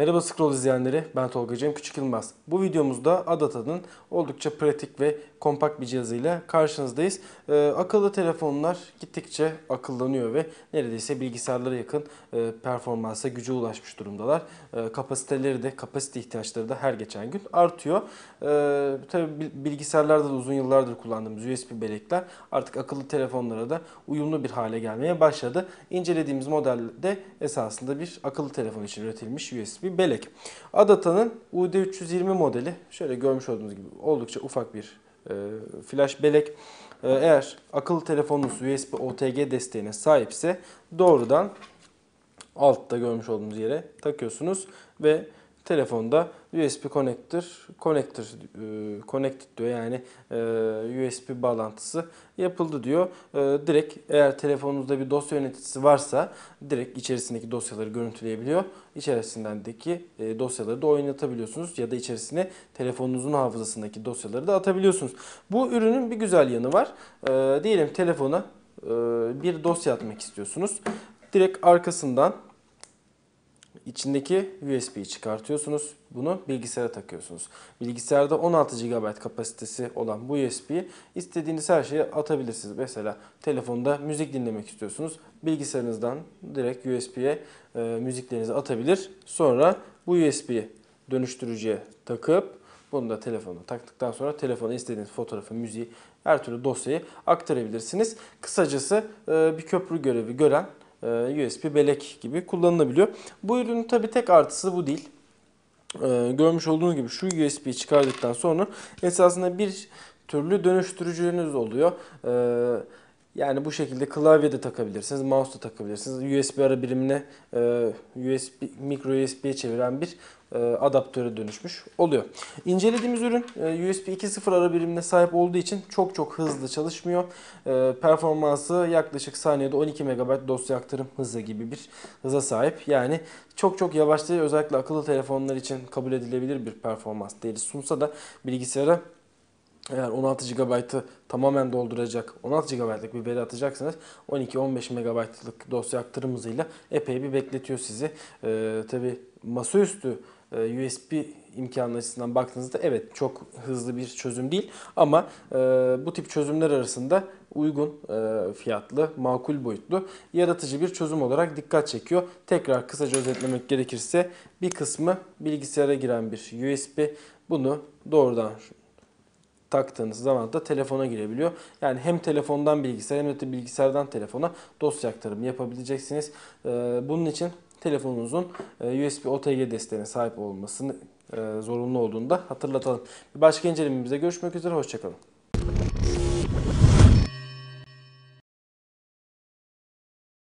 Merhaba Scroll izleyenleri, ben Tolga Cem Küçük Yılmaz. Bu videomuzda Adata'nın oldukça pratik ve kompakt bir cihazıyla karşınızdayız. Ee, akıllı telefonlar gittikçe akıllanıyor ve neredeyse bilgisayarlara yakın e, performansa, güce ulaşmış durumdalar. E, kapasiteleri de, kapasite ihtiyaçları da her geçen gün artıyor. E, tabii bilgisayarlarda da uzun yıllardır kullandığımız USB bellekler artık akıllı telefonlara da uyumlu bir hale gelmeye başladı. İncelediğimiz modelde esasında bir akıllı telefon için üretilmiş USB bir belek. Adata'nın UD320 modeli şöyle görmüş olduğunuz gibi oldukça ufak bir e, flash belek. E, eğer akıllı telefonunuz USB OTG desteğine sahipse doğrudan altta görmüş olduğunuz yere takıyorsunuz ve telefonda USB connector, connector, e, connected diyor yani e, USB bağlantısı yapıldı diyor. E, direkt eğer telefonunuzda bir dosya yöneticisi varsa direkt içerisindeki dosyaları görüntüleyebiliyor. İçerisindeki e, dosyaları da oynatabiliyorsunuz ya da içerisine telefonunuzun hafızasındaki dosyaları da atabiliyorsunuz. Bu ürünün bir güzel yanı var. E, diyelim telefona e, bir dosya atmak istiyorsunuz. Direkt arkasından İçindeki USB'yi çıkartıyorsunuz. Bunu bilgisayara takıyorsunuz. Bilgisayarda 16 GB kapasitesi olan bu USB'yi istediğiniz her şeye atabilirsiniz. Mesela telefonda müzik dinlemek istiyorsunuz. Bilgisayarınızdan direkt USB'ye e, müziklerinizi atabilir. Sonra bu USB'yi dönüştürücüye takıp bunu da telefonu taktıktan sonra telefona istediğiniz fotoğrafı, müziği, her türlü dosyayı aktarabilirsiniz. Kısacası e, bir köprü görevi gören ee, USB bellek gibi kullanılabiliyor. Bu ürünün tabi tek artısı bu değil. Ee, görmüş olduğunuz gibi şu USB'yi çıkardıktan sonra esasında bir türlü dönüştürücünüz oluyor. Ee, yani bu şekilde de takabilirsiniz, mouse da takabilirsiniz. USB ara birimine e, USB, micro USB'ye çeviren bir e, adaptöre dönüşmüş oluyor. İncelediğimiz ürün e, USB 2.0 ara birimine sahip olduğu için çok çok hızlı çalışmıyor. Performansı yaklaşık saniyede 12 MB dosya aktarım hızı gibi bir hıza sahip. Yani çok çok yavaş değil özellikle akıllı telefonlar için kabul edilebilir bir performans değeri sunsa da bilgisayara eğer 16 GB'ı tamamen dolduracak 16 GB'lık bir veri atacaksanız 12-15 MB'lık dosya aktarımızıyla epey bir bekletiyor sizi. Ee, Tabi masaüstü e, USB imkanı açısından baktığınızda evet çok hızlı bir çözüm değil ama e, bu tip çözümler arasında uygun e, fiyatlı, makul boyutlu, yaratıcı bir çözüm olarak dikkat çekiyor. Tekrar kısaca özetlemek gerekirse bir kısmı bilgisayara giren bir USB bunu doğrudan taktığınız zaman da telefona girebiliyor. Yani hem telefondan bilgisayar hem de bilgisayardan telefona dosya aktarımı yapabileceksiniz. Ee, bunun için telefonunuzun e, USB OTG desteğine sahip olmasını e, zorunlu olduğunu da hatırlatalım. Bir başka incelememizde görüşmek üzere, hoşçakalın.